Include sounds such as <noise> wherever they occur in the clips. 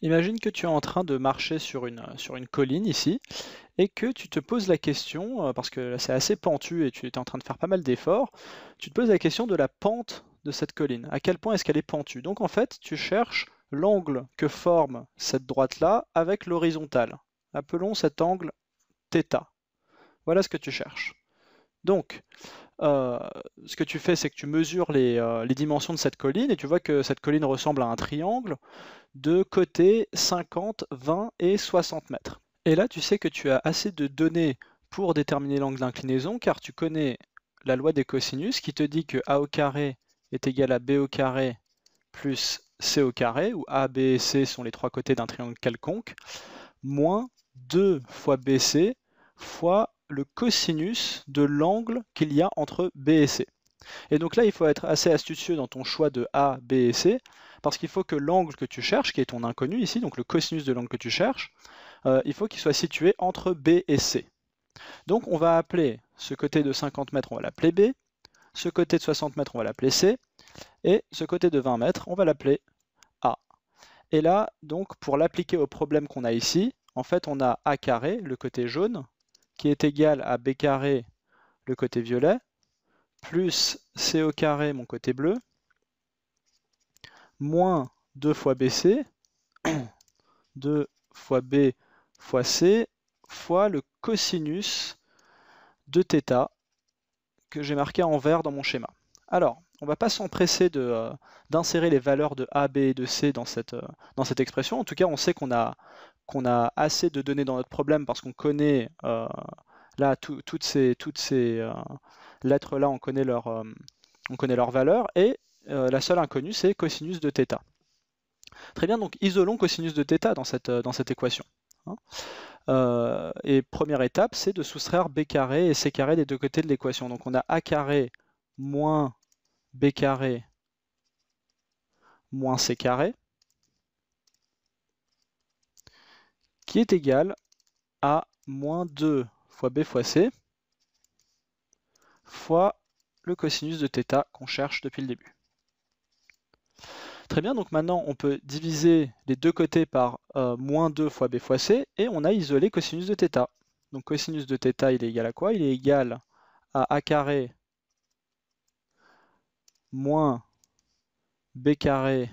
Imagine que tu es en train de marcher sur une, sur une colline ici et que tu te poses la question, euh, parce que c'est assez pentu et tu es en train de faire pas mal d'efforts, tu te poses la question de la pente de cette colline. À quel point est-ce qu'elle est pentue Donc en fait, tu cherches l'angle que forme cette droite-là avec l'horizontale. Appelons cet angle θ. Voilà ce que tu cherches. Donc, euh, ce que tu fais, c'est que tu mesures euh, les, dimensions de cette colline et tu vois que cette colline ressemble à un triangle de côté 50, 20 et 60 mètres. Et là, tu sais que tu as assez de données pour déterminer l'angle d'inclinaison car tu connais la loi des cosinus qui te dit que a au carré est égal à b au carré plus c au carré, où a, b et c sont les trois côtés d'un triangle quelconque, moins 2 fois bc fois le cosinus de l'angle qu'il y a entre B et C. Et donc là, il faut être assez astucieux dans ton choix de A, B et C, parce qu'il faut que l'angle que tu cherches, qui est ton inconnu ici, donc le cosinus de l'angle que tu cherches, euh, il faut qu'il soit situé entre B et C. Donc on va appeler ce côté de 50 mètres, on va l'appeler B, ce côté de 60 mètres, on va l'appeler C, et ce côté de 20 mètres, on va l'appeler A. Et là, donc pour l'appliquer au problème qu'on a ici, en fait on a A carré, le côté jaune, qui est égal à b carré, le côté violet, plus c au carré, mon côté bleu, moins 2 fois bc, 2 <clears throat> fois b fois c, fois le cosinus de θ que j'ai marqué en vert dans mon schéma. Alors, on ne va pas s'empresser euh, d'insérer les valeurs de A, B et de C dans cette, euh, dans cette expression. En tout cas, on sait qu'on a, qu'on a assez de données dans notre problème parce qu'on connaît euh, là toutes ces, toutes ces lettres-là, on connaît leurs on Et la seule inconnue, c'est cosinus de θ. Très bien, donc isolons cosinus de θ dans cette, dans cette équation. Hein. et première étape, c'est de soustraire b carré et c des deux côtés de l'équation. Donc on a a carré moins b carré moins c carré qui est égal à moins 2 fois b fois c fois le cosinus de θ qu'on cherche depuis le début. Très bien, donc maintenant on peut diviser les deux côtés par euh, moins 2 fois b fois c et on a isolé cosinus de θ. Donc cosinus de θ il est égal à quoi Il est égal à a carré moins b carré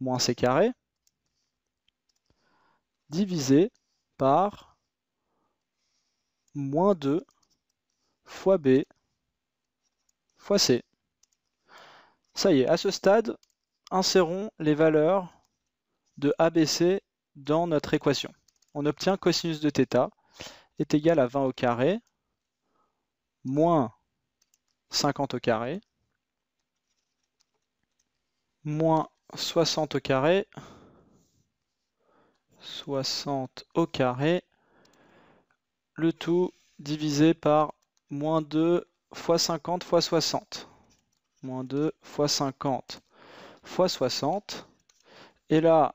moins c carré divisé par moins 2 fois b fois c. Ça y est, à ce stade, insérons les valeurs de ABC dans notre équation. On obtient cosinus de θ est égal à 20 au carré moins 50 au carré, moins 60 au carré, 60 au carré, le tout divisé par moins 2 fois 50 fois 60. Moins 2 fois 50 fois 60. Et là,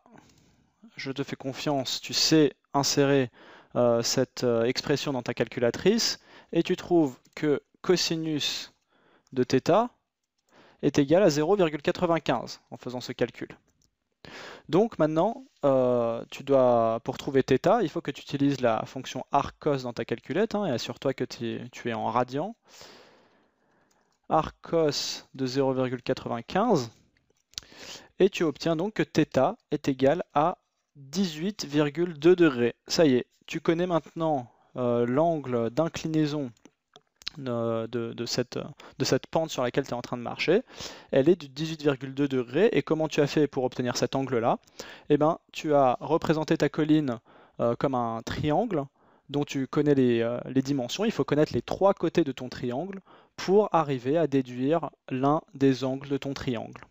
je te fais confiance, tu sais insérer euh, cette euh, expression dans ta calculatrice et tu trouves que cosinus de θ est égal à 0,95 en faisant ce calcul. Donc maintenant, euh, tu dois, pour trouver θ, il faut que tu utilises la fonction arcos dans ta calculette, hein, et assure-toi que tu es en radian. Arcos de 0,95, et tu obtiens donc que θ est égal à 18,2 degrés. Ça y est, tu connais maintenant euh, l'angle d'inclinaison de, cette, pente sur laquelle tu es en train de marcher, elle est de 18,2 degrés. Et comment tu as fait pour obtenir cet angle-là Eh bien, tu as représenté ta colline euh, comme un triangle dont tu connais euh, les, dimensions. Il faut connaître les trois côtés de ton triangle pour arriver à déduire l'un des angles de ton triangle.